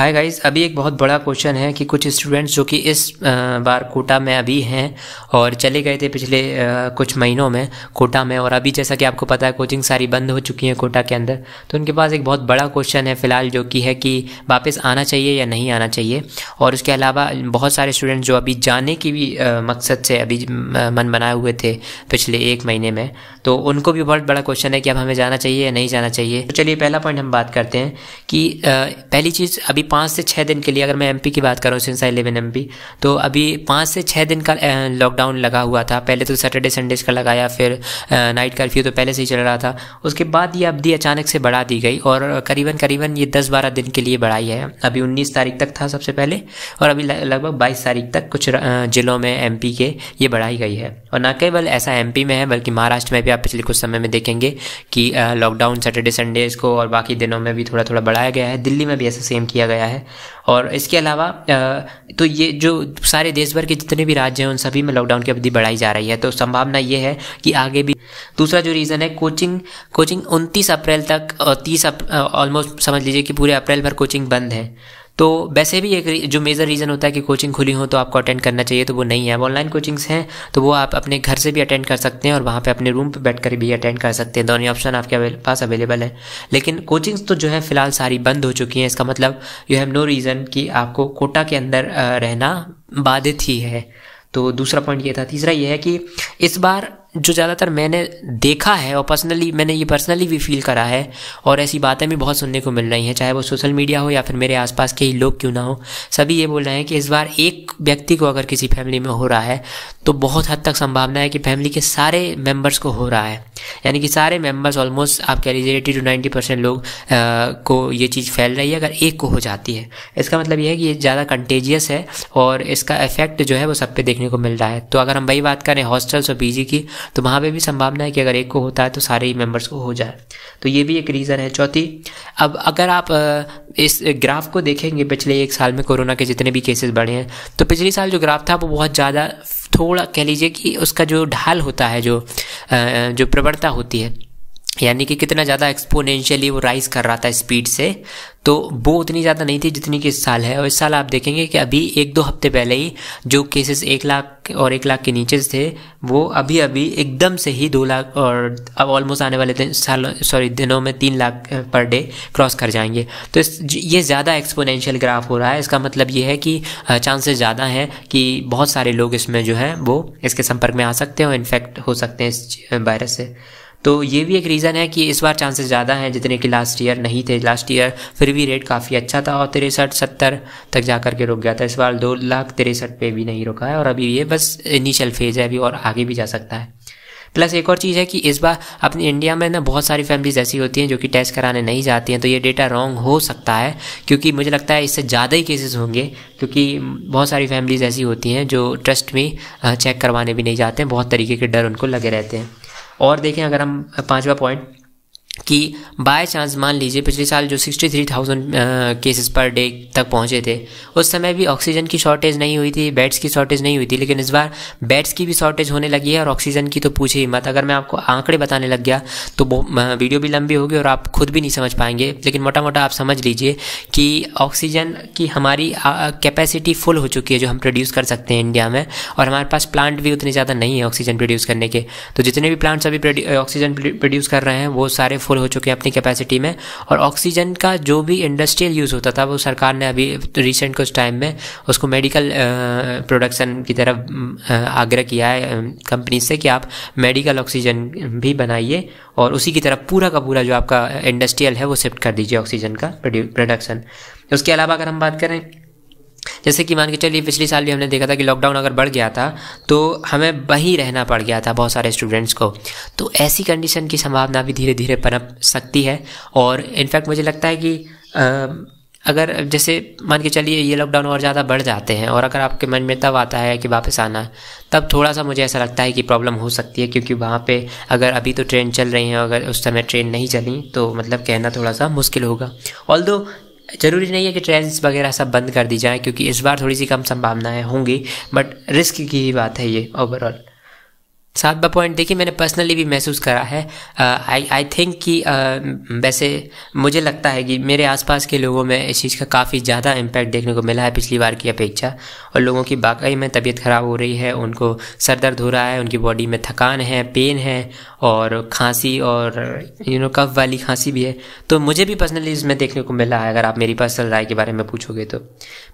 hi guys अभी एक बहुत बड़ा क्वेश्चन है कि कुछ स्टूडेंट्स जो कि इस बार कोटा में अभी हैं और चले गए थे पिछले कुछ महीनों में कोटा में और अभी जैसा कि आपको पता है कोचिंग सारी बंद हो चुकी है कोटा के अंदर तो उनके पास एक बहुत बड़ा क्वेश्चन है फ़िलहाल जो कि है कि वापस आना चाहिए या नहीं आना चाहिए और उसके अलावा बहुत सारे स्टूडेंट्स जो अभी जाने की भी मकसद से अभी मन बनाए हुए थे पिछले एक महीने में तो उनको भी बहुत बड़ा क्वेश्चन है कि अब हमें जाना चाहिए या नहीं जाना चाहिए तो चलिए पहला पॉइंट हम बात करते हैं कि पहली चीज़ अभी पाँच से छः दिन के लिए अगर मैं एमपी की बात करूँ सिंस एलेवन एम तो अभी पाँच से छः दिन का लॉकडाउन लगा हुआ था पहले तो सैटरडे संडेज का लगाया फिर नाइट कर्फ्यू तो पहले से ही चल रहा था उसके बाद ये अवधि अचानक से बढ़ा दी गई और करीबन करीबन ये दस बारह दिन के लिए बढ़ाई है अभी उन्नीस तारीख तक था सबसे पहले और अभी लगभग बाईस तारीख तक कुछ जिलों में एम के ये बढ़ाई गई है और न केवल ऐसा एम में है बल्कि महाराष्ट्र में भी आप पिछले कुछ समय में देखेंगे कि लॉकडाउन सैटरडे संडेज को और बाकी दिनों में भी थोड़ा थोड़ा बढ़ाया गया है दिल्ली में भी ऐसा सेम किया गया है और इसके अलावा तो ये जो सारे देश भर के जितने भी राज्य हैं उन सभी में लॉकडाउन की अवधि बढ़ाई जा रही है तो संभावना ये है कि आगे भी दूसरा जो रीज़न है कोचिंग कोचिंग उनतीस अप्रैल तक तीस ऑलमोस्ट समझ लीजिए कि पूरे अप्रैल भर कोचिंग बंद है तो वैसे भी एक जो मेजर रीज़न होता है कि कोचिंग खुली हो तो आपको अटेंड करना चाहिए तो वो नहीं है ऑनलाइन कोचिंग्स हैं तो वो आप अपने घर से भी अटेंड कर सकते हैं और वहाँ पे अपने रूम पे कर भी अटेंड कर सकते हैं दोनों ऑप्शन आपके पास अवेलेबल है लेकिन कोचिंग्स तो जो है फ़िलहाल सारी बंद हो चुकी हैं इसका मतलब यू हैव नो रीज़न कि आपको कोटा के अंदर रहना बाधित ही है तो दूसरा पॉइंट ये था तीसरा ये है कि इस बार जो ज़्यादातर मैंने देखा है और पर्सनली मैंने ये पर्सनली भी फील करा है और ऐसी बातें भी बहुत सुनने को मिल रही हैं चाहे वो सोशल मीडिया हो या फिर मेरे आसपास के ही लोग क्यों ना हो सभी ये बोल रहे हैं कि इस बार एक व्यक्ति को अगर किसी फैमिली में हो रहा है तो बहुत हद तक संभावना है कि फैमिली के सारे मेम्बर्स को हो रहा है यानी कि सारे मेंबर्स ऑलमोस्ट आप कह लीजिए एटी टू नाइन्टी परसेंट लोग आ, को ये चीज़ फैल रही है अगर एक को हो जाती है इसका मतलब यह है कि ये ज़्यादा कंटेजियस है और इसका इफेक्ट जो है वो सब पे देखने को मिल रहा है तो अगर हम वही बात करें हॉस्टल्स और पी की तो वहाँ पर भी संभावना है कि अगर एक को होता है तो सारे ही मेम्बर्स को हो जाए तो ये भी एक रीज़न है चौथी अब अगर आप इस ग्राफ को देखेंगे पिछले एक साल में कोरोना के जितने भी केसेस बढ़े हैं तो पिछले साल जो ग्राफ था वो बहुत ज़्यादा थोड़ा कह लीजिए कि उसका जो ढाल होता है जो जो प्रवणता होती है यानी कि कितना ज़्यादा एक्सपोनेंशियली वो राइज कर रहा था स्पीड से तो वो उतनी ज़्यादा नहीं थी जितनी कि इस साल है और इस साल आप देखेंगे कि अभी एक दो हफ्ते पहले ही जो केसेस एक लाख और एक लाख के नीचे थे वो अभी अभी एकदम से ही दो लाख और अब ऑलमोस्ट आने वाले दिन साल सॉरी दिनों में तीन लाख पर डे क्रॉस कर जाएंगे तो इस ये ज़्यादा एक्सपोनेंशियल ग्राफ हो रहा है इसका मतलब ये है कि चांसेस ज़्यादा हैं कि बहुत सारे लोग इसमें जो हैं वो इसके संपर्क में आ सकते हैं और इन्फेक्ट हो सकते हैं इस वायरस से तो ये भी एक रीज़न है कि इस बार चांसेस ज़्यादा हैं जितने कि लास्ट ईयर नहीं थे लास्ट ईयर फिर भी रेट काफ़ी अच्छा था और तिरसठ सत्तर तक जा कर के रुक गया था इस बार दो लाख तिरसठ पे भी नहीं रुका है और अभी ये बस इनिशियल फेज़ है अभी और आगे भी जा सकता है प्लस एक और चीज़ है कि इस बार अपनी इंडिया में ना बहुत सारी फैमिलीज ऐसी होती हैं जो कि टेस्ट कराने नहीं जाती हैं तो ये डेटा रॉन्ग हो सकता है क्योंकि मुझे लगता है इससे ज़्यादा ही केसेस होंगे क्योंकि बहुत सारी फैमिलीज ऐसी होती हैं जो ट्रस्ट में चेक करवाने भी नहीं जाते हैं बहुत तरीके के डर उनको लगे रहते हैं और देखें अगर हम पाँचवा पॉइंट कि बाय चांस मान लीजिए पिछले साल जो 63,000 केसेस पर डे तक पहुंचे थे उस समय भी ऑक्सीजन की शॉर्टेज नहीं हुई थी बेड्स की शॉर्टेज नहीं हुई थी लेकिन इस बार बेड्स की भी शॉर्टेज होने लगी है और ऑक्सीजन की तो पूछे ही मत अगर मैं आपको आंकड़े बताने लग गया तो वीडियो भी लंबी होगी और आप खुद भी नहीं समझ पाएंगे लेकिन मोटा मोटा आप समझ लीजिए कि ऑक्सीजन की हमारी कैपेसिटी फुल हो चुकी है जो हम प्रोड्यूस कर सकते हैं इंडिया में और हमारे पास प्लांट भी उतने ज़्यादा नहीं है ऑक्सीजन प्रोड्यूस करने के तो जितने भी प्लांट्स अभी ऑक्सीजन प्रोड्यूस कर रहे हैं वो सारे फुल हो चुके हैं अपनी कैपेसिटी में और ऑक्सीजन का जो भी इंडस्ट्रियल यूज़ होता था वो सरकार ने अभी रिसेंट कुछ टाइम में उसको मेडिकल प्रोडक्शन की तरफ आग्रह किया है कंपनी से कि आप मेडिकल ऑक्सीजन भी बनाइए और उसी की तरफ पूरा का पूरा जो आपका इंडस्ट्रियल है वो शिफ्ट कर दीजिए ऑक्सीजन का प्रोडक्शन उसके अलावा अगर हम बात करें जैसे कि मान के चलिए पिछले साल भी हमने देखा था कि लॉकडाउन अगर बढ़ गया था तो हमें वहीं रहना पड़ गया था बहुत सारे स्टूडेंट्स को तो ऐसी कंडीशन की संभावना भी धीरे धीरे पनप सकती है और इनफैक्ट मुझे लगता है कि आ, अगर जैसे मान के चलिए ये लॉकडाउन और ज़्यादा बढ़ जाते हैं और अगर आपके मन में तब आता है कि वापस आना तब थोड़ा सा मुझे ऐसा लगता है कि प्रॉब्लम हो सकती है क्योंकि वहाँ पे अगर अभी तो ट्रेन चल रही है अगर उस समय ट्रेन नहीं चली तो मतलब कहना थोड़ा सा मुश्किल होगा ऑल ज़रूरी नहीं है कि ट्रेन वगैरह सब बंद कर दी जाए क्योंकि इस बार थोड़ी सी कम संभावनाएं होंगी बट रिस्क की ही बात है ये ओवरऑल सातवा पॉइंट देखिए मैंने पर्सनली भी महसूस करा है आई आई थिंक कि uh, वैसे मुझे लगता है कि मेरे आसपास के लोगों में इस चीज़ का काफ़ी ज़्यादा इम्पैक्ट देखने को मिला है पिछली बार की अपेक्षा और लोगों की वाकई में तबीयत ख़राब हो रही है उनको सर दर्द हो रहा है उनकी बॉडी में थकान है पेन है और खांसी और यू नो कफ वाली खांसी भी है तो मुझे भी पर्सनली इसमें देखने को मिला है अगर आप मेरी पर्सनल राय के बारे में पूछोगे तो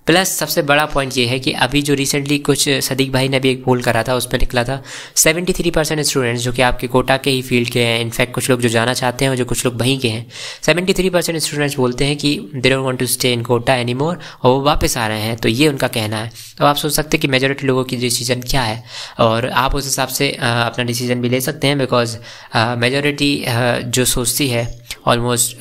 प्लस सबसे बड़ा पॉइंट ये है कि अभी जो रिसेंटली कुछ सदीक भाई ने भी एक पोल करा था उसमें निकला था सेवेंटी थ्री परसेंट स्टूडेंट्स जो कि आपके कोटा के ही फील्ड के हैं इनफैक्ट कुछ लोग जो जाना चाहते हैं और जो कुछ लोग वहीं के हैं सेवेंटी थ्री परसेंट स्टूडेंट्स बोलते हैं कि they don't want to stay in Kota any more और वो वापस आ रहे हैं तो ये उनका कहना है तो आप सोच सकते हैं कि मेजोरिटी लोगों की डिसीजन क्या है और आप उस हिसाब से अपना डिसीजन भी ले सकते हैं बिकॉज मेजोरिटी जो सोचती है ऑलमोस्ट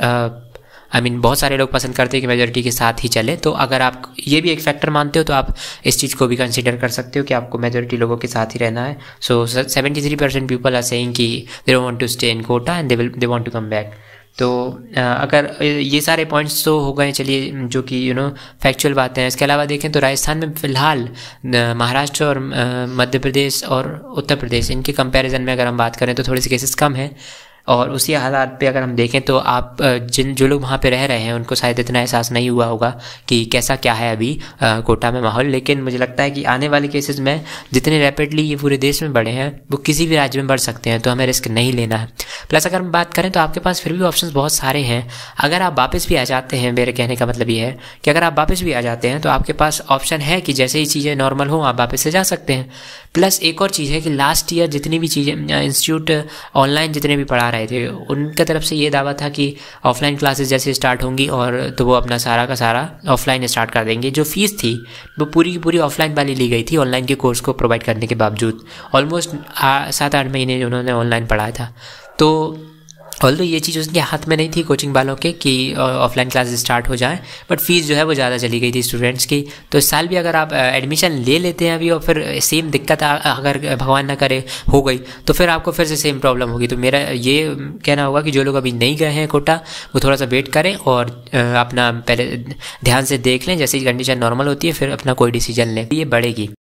आई मीन बहुत सारे लोग पसंद करते हैं कि मेजोरिटी के साथ ही चले तो अगर आप ये भी एक फैक्टर मानते हो तो आप इस चीज़ को भी कंसिडर कर सकते हो कि आपको मेजोरिटी लोगों के साथ ही रहना है so seventy three percent people are saying कि they want to stay in Kota and they will they want to come back तो अगर ये सारे पॉइंट्स तो हो गए चलिए जो कि यू नो फैक्चुअल बातें हैं इसके अलावा देखें तो राजस्थान में फ़िलहाल महाराष्ट्र और मध्य प्रदेश और उत्तर प्रदेश इनके कंपैरिजन में अगर हम बात करें तो थोड़े से केसेस कम हैं और उसी हालात पे अगर हम देखें तो आप जिन जो लोग वहाँ पे रह रहे हैं उनको शायद इतना एहसास नहीं हुआ होगा कि कैसा क्या है अभी कोटा में माहौल लेकिन मुझे लगता है कि आने वाले केसेस में जितने रैपिडली ये पूरे देश में बढ़े हैं वो किसी भी राज्य में बढ़ सकते हैं तो हमें रिस्क नहीं लेना है प्लस अगर हम बात करें तो आपके पास फिर भी ऑप्शन बहुत सारे हैं अगर आप वापस भी आ जाते हैं मेरे कहने का मतलब ये है कि अगर आप वापस भी आ जाते हैं तो आपके पास ऑप्शन है कि जैसे ही चीज़ें नॉर्मल हों आप वापस से जा सकते हैं प्लस एक और चीज़ है कि लास्ट ईयर जितनी भी चीज़ें इंस्टीट्यूट ऑनलाइन जितने भी पढ़ा आए थे उनका तरफ से ये दावा था कि ऑफलाइन क्लासेस जैसे स्टार्ट होंगी और तो वो अपना सारा का सारा ऑफलाइन स्टार्ट कर देंगे जो फ़ीस थी वो पूरी की पूरी ऑफलाइन वाली ली गई थी ऑनलाइन के कोर्स को प्रोवाइड करने के बावजूद ऑलमोस्ट सात आठ महीने उन्होंने ऑनलाइन पढ़ाया था तो ऑल तो ये चीज़ उसके हाथ में नहीं थी कोचिंग वालों के कि ऑफलाइन क्लास स्टार्ट हो जाए बट फीस जो है वो ज़्यादा चली गई थी स्टूडेंट्स की तो इस साल भी अगर आप एडमिशन ले लेते हैं अभी और फिर सेम दिक्कत अगर भगवान ना करे हो गई तो फिर आपको फिर से सेम प्रॉब्लम होगी तो मेरा ये कहना होगा कि जो लोग अभी नहीं गए हैं कोटा वो थोड़ा सा वेट करें और अपना पहले ध्यान से देख लें जैसे कंडीशन नॉर्मल होती है फिर अपना कोई डिसीजन लें ये बढ़ेगी